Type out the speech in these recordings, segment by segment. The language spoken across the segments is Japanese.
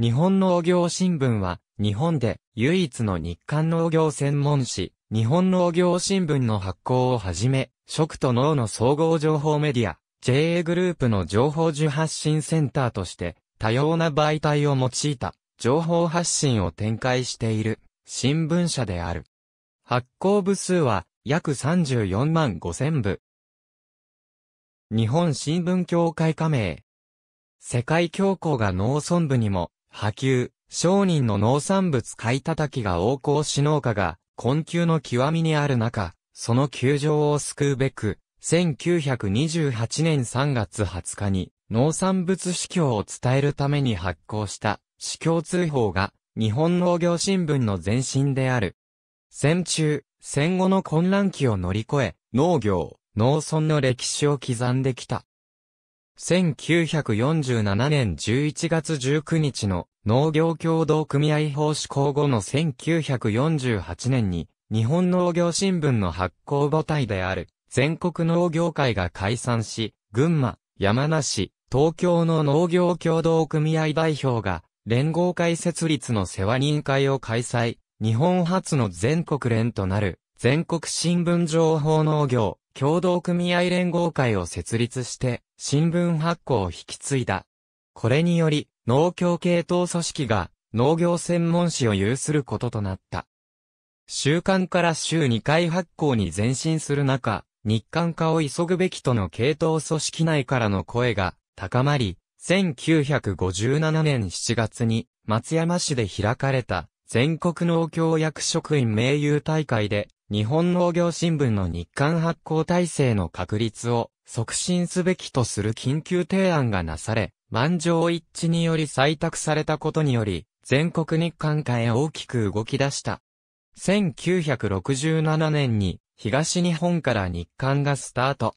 日本農業新聞は、日本で唯一の日刊農業専門誌、日本農業新聞の発行をはじめ、食と農の総合情報メディア、JA グループの情報受発信センターとして、多様な媒体を用いた情報発信を展開している新聞社である。発行部数は約34万5千部。日本新聞協会加盟。世界恐慌が農村部にも波及、商人の農産物買い叩きが横行し農家が困窮の極みにある中、その窮状を救うべく、1928年3月20日に農産物市況を伝えるために発行した市況通報が日本農業新聞の前身である。戦中、戦後の混乱期を乗り越え、農業、農村の歴史を刻んできた1947年11月19日の農業協同組合法施行後の1948年に日本農業新聞の発行母体である全国農業会が解散し、群馬、山梨、東京の農業協同組合代表が連合会設立の世話人会を開催、日本初の全国連となる全国新聞情報農業協同組合連合会を設立して新聞発行を引き継いだ。これにより、農協系統組織が農業専門誌を有することとなった。週刊から週2回発行に前進する中、日刊化を急ぐべきとの系統組織内からの声が高まり、1957年7月に松山市で開かれた全国農協役職員名誉大会で日本農業新聞の日刊発行体制の確立を促進すべきとする緊急提案がなされ、満場一致により採択されたことにより、全国日韓化へ大きく動き出した。1967年に東日本から日韓がスタート。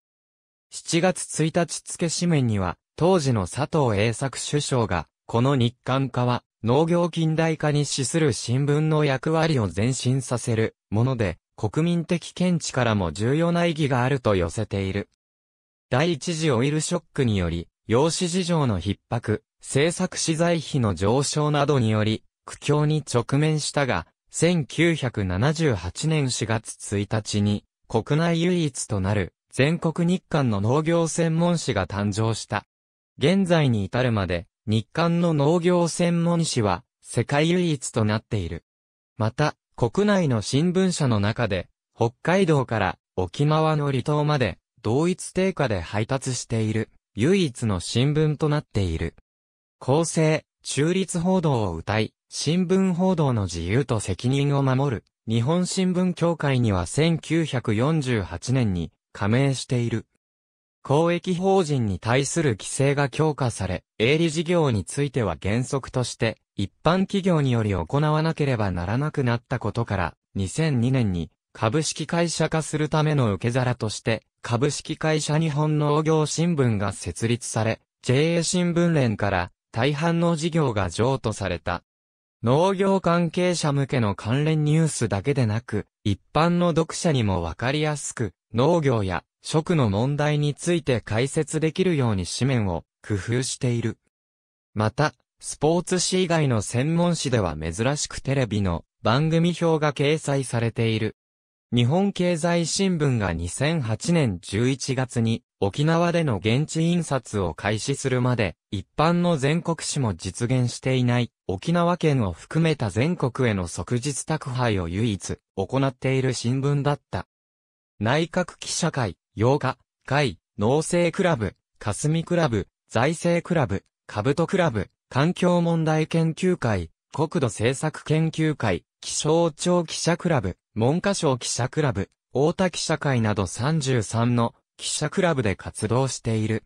7月1日付紙面には、当時の佐藤栄作首相が、この日韓化は農業近代化に資する新聞の役割を前進させるもので、国民的見地からも重要な意義があると寄せている。第一次オイルショックにより、養子事情の逼迫、政策資材費の上昇などにより、苦境に直面したが、1978年4月1日に、国内唯一となる、全国日韓の農業専門誌が誕生した。現在に至るまで、日韓の農業専門誌は、世界唯一となっている。また、国内の新聞社の中で、北海道から沖縄の離島まで、同一定価で配達している、唯一の新聞となっている。公正、中立報道を謳い、新聞報道の自由と責任を守る、日本新聞協会には1948年に加盟している。公益法人に対する規制が強化され、営利事業については原則として、一般企業により行わなければならなくなったことから、2002年に株式会社化するための受け皿として、株式会社日本農業新聞が設立され、JA 新聞連から大半の事業が譲渡された。農業関係者向けの関連ニュースだけでなく、一般の読者にもわかりやすく、農業や食の問題について解説できるように紙面を工夫している。また、スポーツ誌以外の専門誌では珍しくテレビの番組表が掲載されている。日本経済新聞が2008年11月に沖縄での現地印刷を開始するまで一般の全国紙も実現していない沖縄県を含めた全国への即日宅配を唯一行っている新聞だった。内閣記者会、洋画、会、農政クラブ、霞クラブ、財政クラブ、兜クラブ、環境問題研究会、国土政策研究会、気象庁記者クラブ、文科省記者クラブ、大田記者会など33の記者クラブで活動している。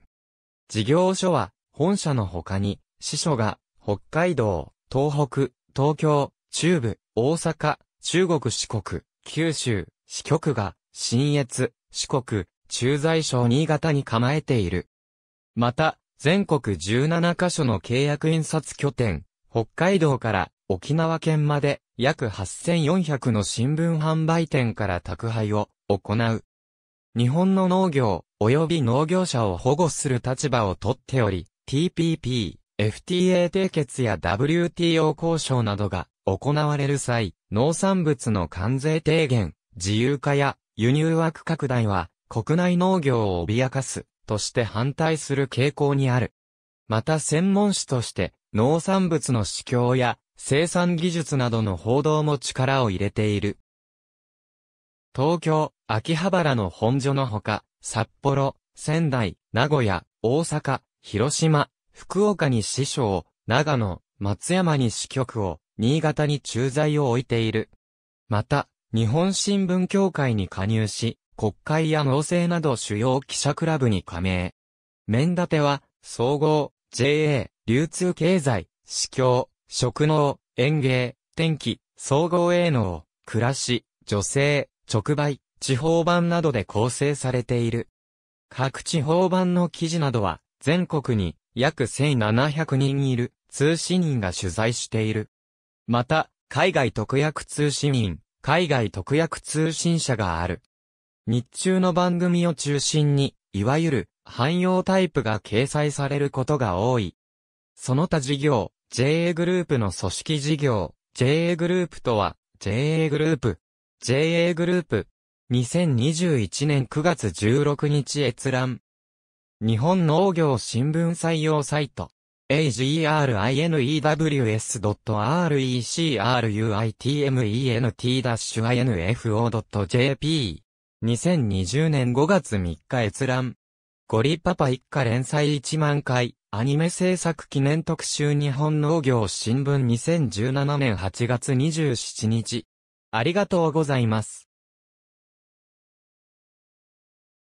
事業所は、本社の他に、支所が、北海道、東北、東京、中部、大阪、中国四国、九州、四局が、新越、四国、駐在所新潟に構えている。また、全国17カ所の契約印刷拠点、北海道から沖縄県まで約8400の新聞販売店から宅配を行う。日本の農業及び農業者を保護する立場をとっており、TPP、FTA 締結や WTO 交渉などが行われる際、農産物の関税低減、自由化や輸入枠拡大は国内農業を脅かすとして反対する傾向にある。また専門誌として農産物の市況や生産技術などの報道も力を入れている。東京、秋葉原の本所のほか、札幌、仙台、名古屋、大阪、広島、福岡に師匠を、長野、松山に支局を、新潟に駐在を置いている。また、日本新聞協会に加入し、国会や農政など主要記者クラブに加盟。面立ては、総合、JA、流通経済、市況、職能、園芸、天気、総合営農、暮らし、女性、直売、地方版などで構成されている。各地方版の記事などは、全国に約1700人いる通信員が取材している。また、海外特約通信員、海外特約通信社がある。日中の番組を中心に、いわゆる汎用タイプが掲載されることが多い。その他事業、JA グループの組織事業、JA グループとは、JA グループ。JA グループ。2021年9月16日閲覧。日本農業新聞採用サイト。agrinews.recruitment-info.jp。2020年5月3日閲覧。ゴリパパ一家連載1万回。アニメ制作記念特集日本農業新聞2017年8月27日。ありがとうございます。